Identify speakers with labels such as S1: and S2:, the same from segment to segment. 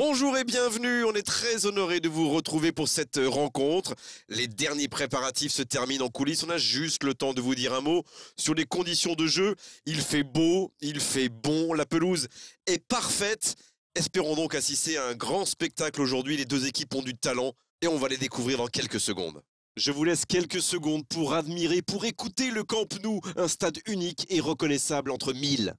S1: Bonjour et bienvenue, on est très honoré de vous retrouver pour cette euh, rencontre.
S2: Les derniers préparatifs se terminent en coulisses, on a juste le temps de vous dire un mot sur les conditions de jeu. Il fait beau, il fait bon, la pelouse est parfaite. Espérons donc assister à un grand spectacle aujourd'hui, les deux équipes ont du talent et on va les découvrir dans quelques secondes. Je vous laisse quelques secondes pour admirer, pour écouter le Camp Nou, un stade unique
S1: et reconnaissable entre mille.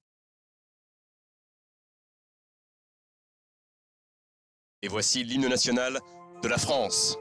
S1: Et voici l'hymne national de la France.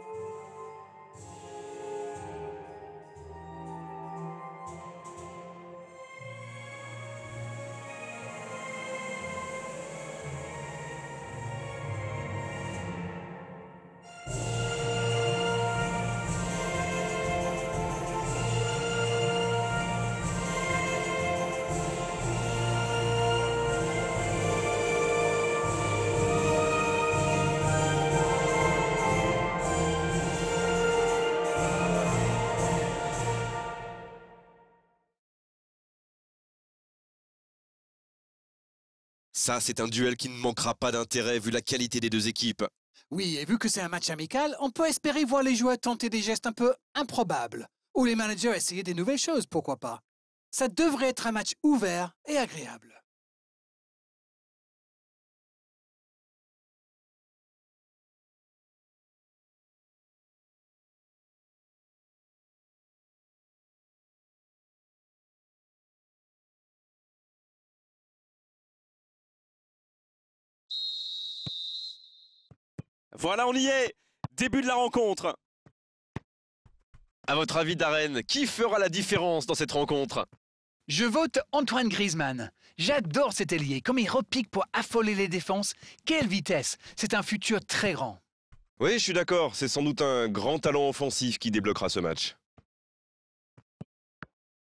S1: Ça, c'est un duel qui ne manquera pas
S2: d'intérêt vu la qualité des deux équipes.
S3: Oui, et vu que c'est un match amical, on peut espérer voir les joueurs tenter des gestes un peu improbables, ou les managers essayer des nouvelles choses, pourquoi pas. Ça devrait être un match ouvert et agréable.
S1: Voilà, on y est Début de la rencontre
S2: À votre avis, Darren, qui fera la différence dans cette rencontre
S3: Je vote Antoine Griezmann. J'adore cet ailier, comme il repique pour affoler les défenses. Quelle vitesse C'est un futur très grand.
S2: Oui, je suis d'accord, c'est sans doute un grand talent offensif qui débloquera ce match.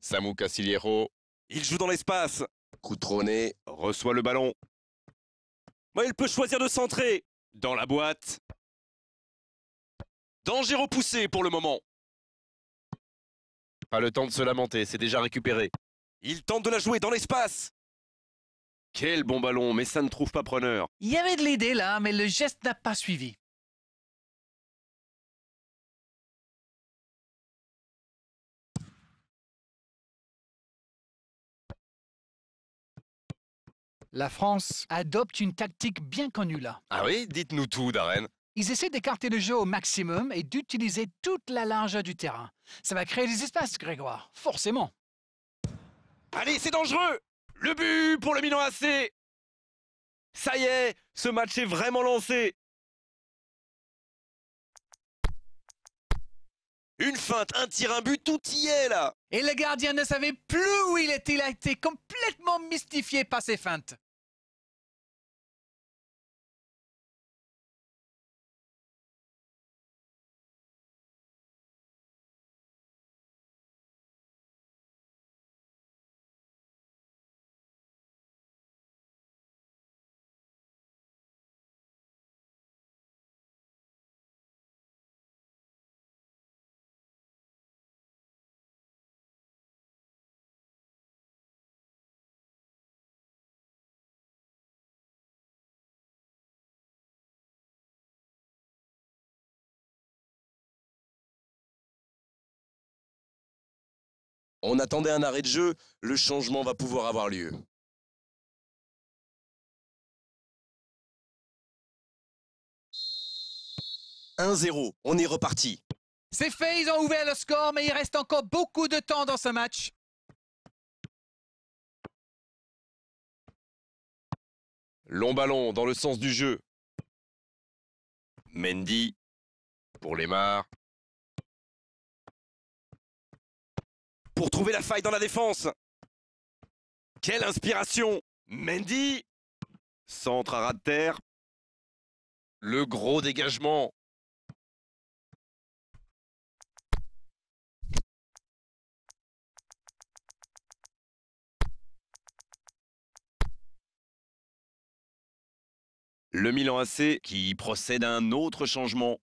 S2: Samu Casillero. Il joue dans l'espace. Coutronné reçoit le ballon. Moi, il peut
S1: choisir de centrer. Dans la boîte. Danger repoussé pour le moment. Pas le temps de se lamenter, c'est déjà récupéré.
S2: Il tente de la jouer dans l'espace. Quel bon ballon, mais ça ne trouve pas preneur.
S1: Il y avait de l'idée là, mais le geste n'a pas suivi.
S3: La France adopte une tactique bien connue là.
S2: Ah oui Dites-nous tout, Darren.
S3: Ils essaient d'écarter le jeu au maximum et d'utiliser toute la largeur du terrain. Ça va créer des espaces, Grégoire, forcément.
S1: Allez, c'est dangereux Le but pour le Milan AC Ça y est, ce match est vraiment lancé
S3: Une feinte, un tir, un but, tout y est là Et le gardien ne savait plus où il était, il a été complètement mystifié par ces feintes.
S1: On attendait un arrêt de jeu, le changement va pouvoir avoir lieu.
S3: « 1-0, on est reparti. C'est fait, ils ont ouvert le score, mais il reste encore beaucoup de temps dans ce match.
S1: Long ballon dans le sens du jeu. Mendy pour les Mars. pour trouver la faille dans la défense. Quelle inspiration Mendy Centre à ras de terre. Le gros dégagement. Le Milan AC qui procède à un autre changement.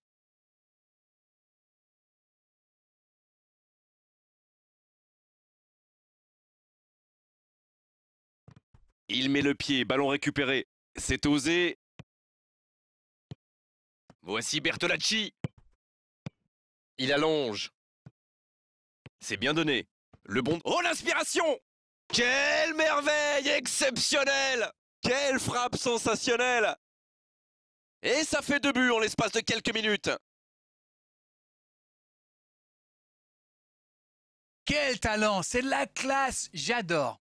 S1: Il met le pied, ballon récupéré. C'est osé. Voici Bertolacci. Il allonge. C'est bien donné. Le bon... Oh, l'inspiration
S2: Quelle merveille exceptionnelle Quelle frappe sensationnelle
S1: Et ça fait deux buts en l'espace de quelques minutes. Quel talent C'est de la classe J'adore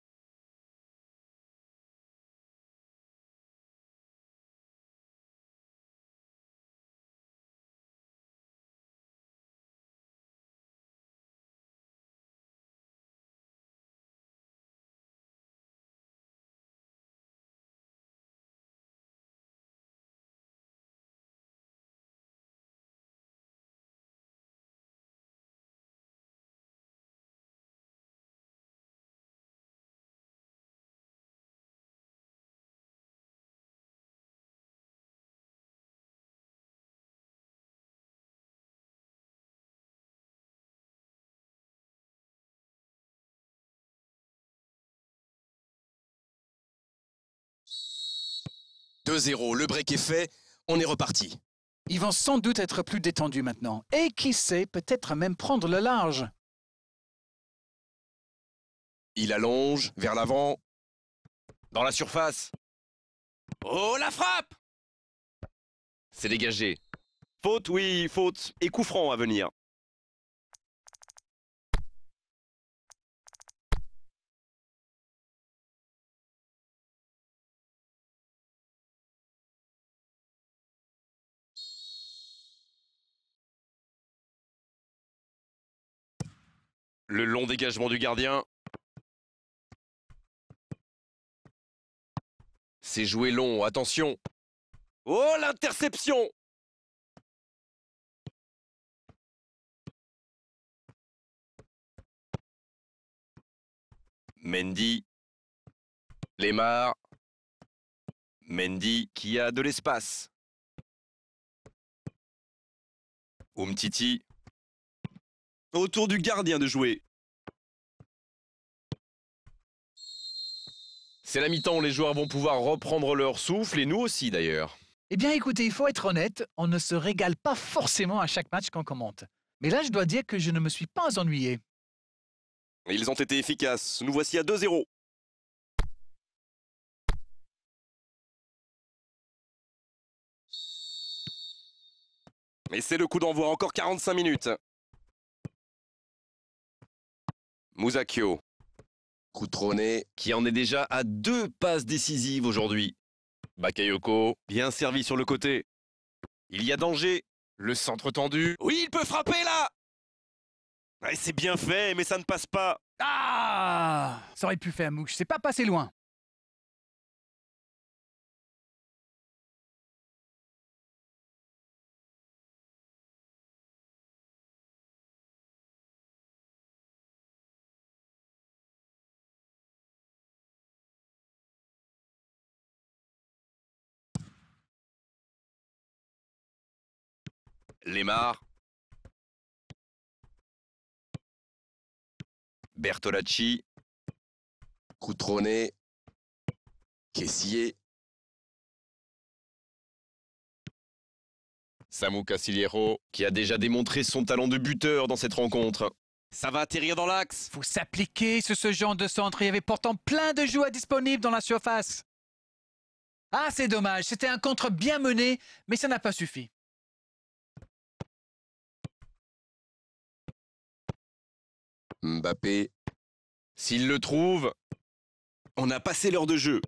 S1: 2-0, le break
S2: est fait, on est reparti.
S3: Ils vont sans doute être plus détendus maintenant. Et qui sait, peut-être même prendre le large.
S1: Il allonge vers l'avant. Dans la surface. Oh, la frappe C'est dégagé. Faute, oui, faute. Et coup franc à venir. Le long dégagement du gardien. C'est joué long, attention. Oh, l'interception Mendy. Lemar. Mendy qui a de l'espace. Umtiti. Autour du gardien de jouer.
S2: C'est la mi-temps, où les joueurs vont pouvoir reprendre leur souffle, et nous aussi d'ailleurs.
S3: Eh bien écoutez, il faut être honnête, on ne se régale pas forcément à chaque match qu'on commente. Mais là, je dois dire que je ne me suis pas ennuyé.
S1: Ils ont été efficaces, nous voici à 2-0. Mais c'est le coup d'envoi, encore 45 minutes. Musakio. Coutronné.
S2: Qui en est déjà à deux passes décisives aujourd'hui. Bakayoko. Bien servi sur le côté. Il y a danger. Le centre tendu. Oui, il peut frapper là
S1: C'est bien fait, mais ça ne passe pas.
S3: Ah Ça aurait pu faire
S1: mouche. C'est pas passé loin. Lemar, Bertolacci, Coutronnet, Caissier, Samu Casillero, qui a déjà démontré son talent de buteur
S2: dans cette rencontre. Ça va atterrir dans l'axe.
S3: Faut s'appliquer sur ce genre de centre. Il y avait pourtant plein de joueurs disponibles dans la surface. Ah, c'est dommage. C'était un contre bien
S1: mené, mais ça n'a pas suffi. Mbappé. S'il le trouve, on a passé l'heure de jeu.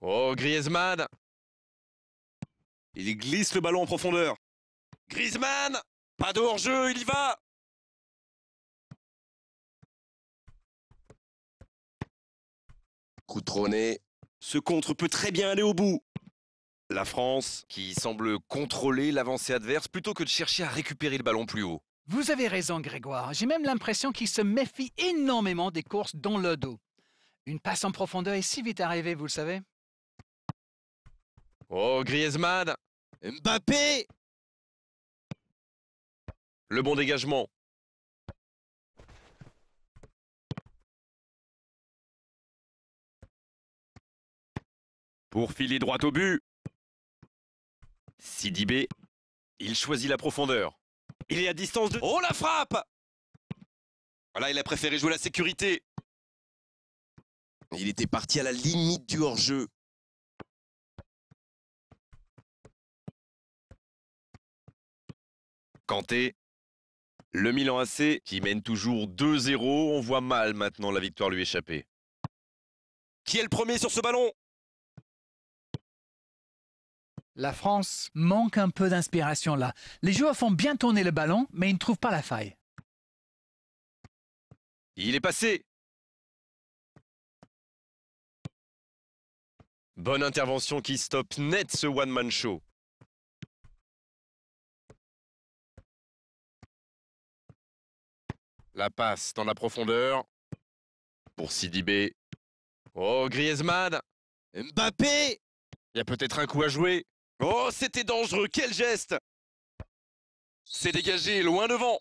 S1: Oh, Griezmann Il glisse le ballon en profondeur. Griezmann Pas de hors-jeu, il y va Coutronné. Ce contre peut très bien aller au bout.
S2: La France, qui semble contrôler l'avancée adverse plutôt que de chercher à récupérer le ballon plus haut.
S3: Vous avez raison, Grégoire. J'ai même l'impression qu'il se méfie énormément des courses dans le dos. Une passe en profondeur est si vite arrivée, vous le savez.
S1: Oh, Griezmann Mbappé Le bon dégagement. Pour filer droit au but. Sidibé, il choisit la profondeur. Il est à distance de... Oh la frappe Voilà, il a préféré jouer la sécurité. Il était parti à la limite du hors-jeu. Kanté,
S2: le Milan AC qui mène toujours 2-0. On voit mal maintenant la victoire lui échapper.
S1: Qui est le premier sur ce ballon
S3: la France manque un peu d'inspiration là. Les joueurs font bien tourner le ballon, mais ils ne trouvent pas la faille.
S1: Il est passé. Bonne intervention qui stoppe net ce one-man show. La passe dans la profondeur pour Sidibé.
S2: Oh, Griezmann Mbappé Il y a peut-être un coup à jouer. Oh, c'était dangereux, quel geste C'est dégagé, loin devant.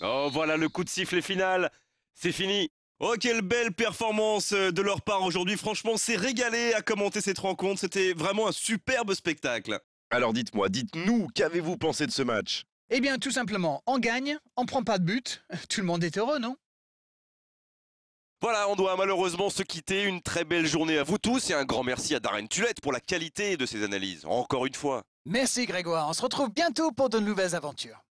S2: Oh, voilà le coup de sifflet final. C'est fini. Oh, quelle belle performance de leur part aujourd'hui. Franchement, c'est régalé à commenter cette rencontre. C'était vraiment un superbe spectacle. Alors dites-moi, dites-nous, qu'avez-vous pensé de ce match
S3: Eh bien, tout simplement, on gagne, on prend pas de but. Tout le monde est heureux, non
S2: voilà, on doit malheureusement se quitter. Une très belle journée à vous tous et un grand merci à Darren Tulette pour la qualité de ses analyses.
S1: Encore une fois.
S3: Merci Grégoire, on se retrouve bientôt pour de nouvelles aventures.